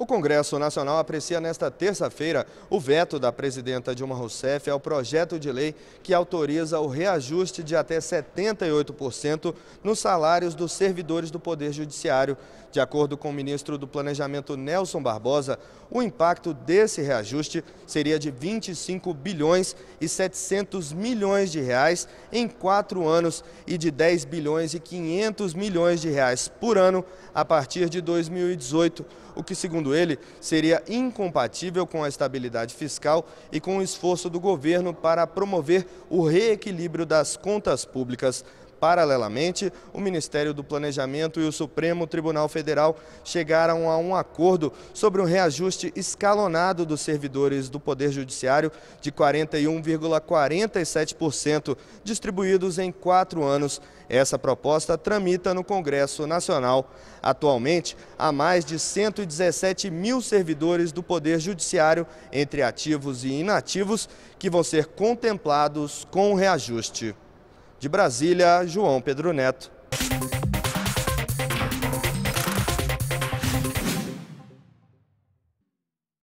O Congresso Nacional aprecia nesta terça-feira o veto da presidenta Dilma Rousseff ao projeto de lei que autoriza o reajuste de até 78% nos salários dos servidores do Poder Judiciário. De acordo com o ministro do Planejamento Nelson Barbosa, o impacto desse reajuste seria de 25 bilhões e 700 milhões de reais em quatro anos e de 10 bilhões e 500 milhões de reais por ano a partir de 2018, o que, segundo segundo ele, seria incompatível com a estabilidade fiscal e com o esforço do governo para promover o reequilíbrio das contas públicas Paralelamente, o Ministério do Planejamento e o Supremo Tribunal Federal chegaram a um acordo sobre um reajuste escalonado dos servidores do Poder Judiciário de 41,47%, distribuídos em quatro anos. Essa proposta tramita no Congresso Nacional. Atualmente, há mais de 117 mil servidores do Poder Judiciário, entre ativos e inativos, que vão ser contemplados com o reajuste. De Brasília, João Pedro Neto.